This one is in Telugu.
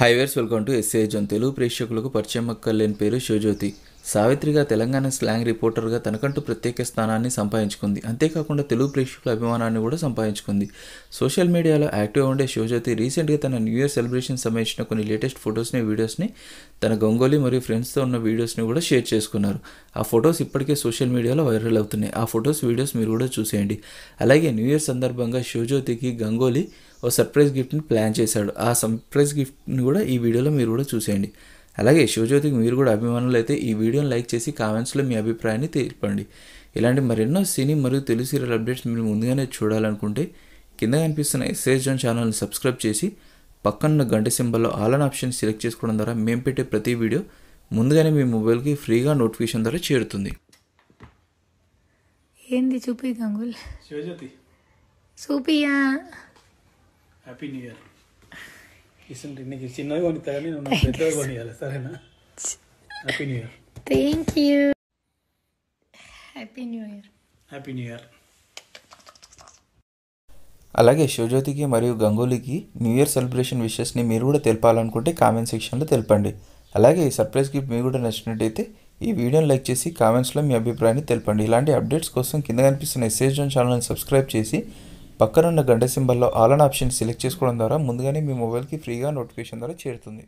హైవేర్స్ welcome to S A zone Telugu ప్రేక్షకులకు పరిచయం అక్కర్లేని పేరు శివజ్యోతి సావిత్రిగా తెలంగాణ స్లాంగ్ రిపోర్టర్గా తనకంటూ ప్రత్యేక స్థానాన్ని సంపాదించుకుంది అంతేకాకుండా తెలుగు ప్రేక్షకుల అభిమానాన్ని కూడా సంపాదించుకుంది సోషల్ మీడియాలో యాక్టివ్ ఉండే శివజ్యోతి రీసెంట్గా తన న్యూ ఇయర్ సెలబ్రేషన్ సంబంధించిన కొన్ని లేటెస్ట్ ఫొటోస్ని వీడియోస్ని తన గంగోలీ మరియు ఫ్రెండ్స్తో ఉన్న వీడియోస్ని కూడా షేర్ చేసుకున్నారు ఆ ఫొటోస్ ఇప్పటికే సోషల్ మీడియాలో వైరల్ అవుతున్నాయి ఆ ఫొటోస్ వీడియోస్ మీరు కూడా చూసేయండి అలాగే న్యూ ఇయర్ సందర్భంగా శివజ్యోతికి గంగోలీ ఓ సర్ప్రైజ్ గిఫ్ట్ని ప్లాన్ చేశాడు ఆ సర్ప్రైజ్ గిఫ్ట్ని కూడా ఈ వీడియోలో మీరు కూడా చూసేయండి అలాగే శివజ్యోతికి మీరు కూడా అభిమానులు అయితే ఈ వీడియోని లైక్ చేసి కామెంట్స్లో మీ అభిప్రాయాన్ని తెలిపండి ఇలాంటి మరెన్నో సినీ మరియు తెలుగు సీరియల్ అప్డేట్స్ మీరు ముందుగానే చూడాలనుకుంటే కింద కనిపిస్తున్న ఎస్ఏస్ జోన్ ఛానల్ని సబ్స్క్రైబ్ చేసి పక్కన గంట సింబల్లో ఆల్ అన్ ఆప్షన్ సెలెక్ట్ చేసుకోవడం ద్వారా మేము పెట్టే ప్రతి వీడియో ముందుగానే మీ మొబైల్కి ఫ్రీగా నోటిఫికేషన్ ద్వారా చేరుతుంది ఏంది చూపి గంగుల్ శివజ్యోతి చూపియా హ్యాపీ న్యూ ఇయర్ అలాగే శివజ్యోతికి మరియు గంగూలీకి న్యూ ఇయర్ సెలబ్రేషన్ విషెస్ని మీరు కూడా తెలపాలనుకుంటే కామెంట్ సెక్షన్లో తెలపండి అలాగే ఈ సర్ప్రైజ్ గిఫ్ట్ మీకు కూడా నచ్చినట్టయితే ఈ వీడియోని లైక్ చేసి కామెంట్స్లో మీ అభిప్రాయాన్ని తెలపండి ఇలాంటి అప్డేట్స్ కోసం కింద కనిపిస్తున్న ఎస్ఏజోన్ ఛానల్ని సబ్స్క్రైబ్ చేసి పక్కనున్న గంట సింబల్లో ఆల్ అండ్ ఆప్షన్ సెలెక్ట్ చేసుకోవడం ద్వారా ముందుగానే మీ మొబైల్కి ఫ్రీగా నోటిఫికేషన్ ద్వారా చేరుతుంది